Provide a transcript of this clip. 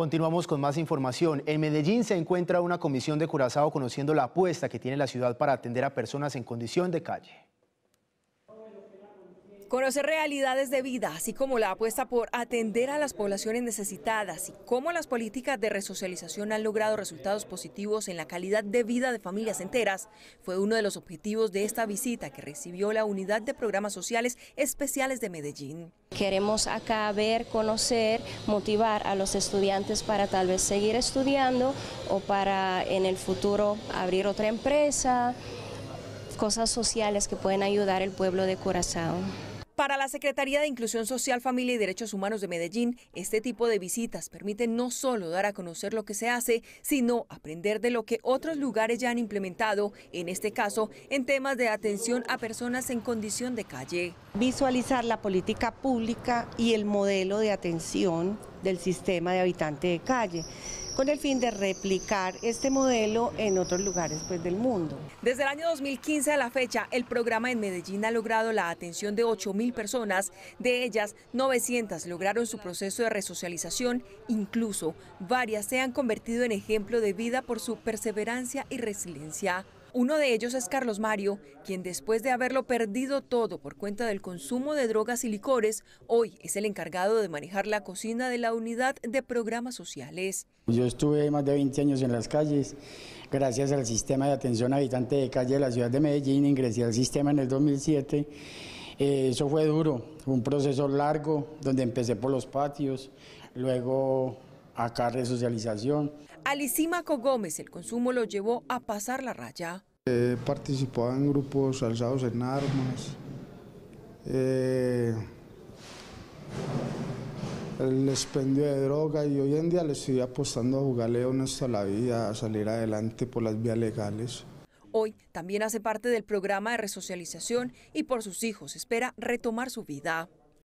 Continuamos con más información. En Medellín se encuentra una comisión de Curazao conociendo la apuesta que tiene la ciudad para atender a personas en condición de calle. Conocer realidades de vida, así como la apuesta por atender a las poblaciones necesitadas y cómo las políticas de resocialización han logrado resultados positivos en la calidad de vida de familias enteras, fue uno de los objetivos de esta visita que recibió la Unidad de Programas Sociales Especiales de Medellín. Queremos acá ver, conocer, motivar a los estudiantes para tal vez seguir estudiando o para en el futuro abrir otra empresa, cosas sociales que pueden ayudar al pueblo de Corazón. Para la Secretaría de Inclusión Social, Familia y Derechos Humanos de Medellín, este tipo de visitas permite no solo dar a conocer lo que se hace, sino aprender de lo que otros lugares ya han implementado, en este caso en temas de atención a personas en condición de calle. Visualizar la política pública y el modelo de atención del sistema de habitante de calle con el fin de replicar este modelo en otros lugares pues, del mundo. Desde el año 2015 a la fecha, el programa en Medellín ha logrado la atención de 8.000 personas, de ellas 900 lograron su proceso de resocialización, incluso varias se han convertido en ejemplo de vida por su perseverancia y resiliencia. Uno de ellos es Carlos Mario, quien después de haberlo perdido todo por cuenta del consumo de drogas y licores, hoy es el encargado de manejar la cocina de la unidad de programas sociales. Yo estuve más de 20 años en las calles. Gracias al sistema de atención habitante de calle de la ciudad de Medellín, ingresé al sistema en el 2007. Eh, eso fue duro, un proceso largo donde empecé por los patios, luego acá resocialización. Alisimaco Gómez el consumo lo llevó a pasar la raya. Participaba en grupos alzados en armas. Eh, el de droga y hoy en día le estoy apostando a jugarle honesto a la vida, a salir adelante por las vías legales. Hoy también hace parte del programa de resocialización y por sus hijos espera retomar su vida.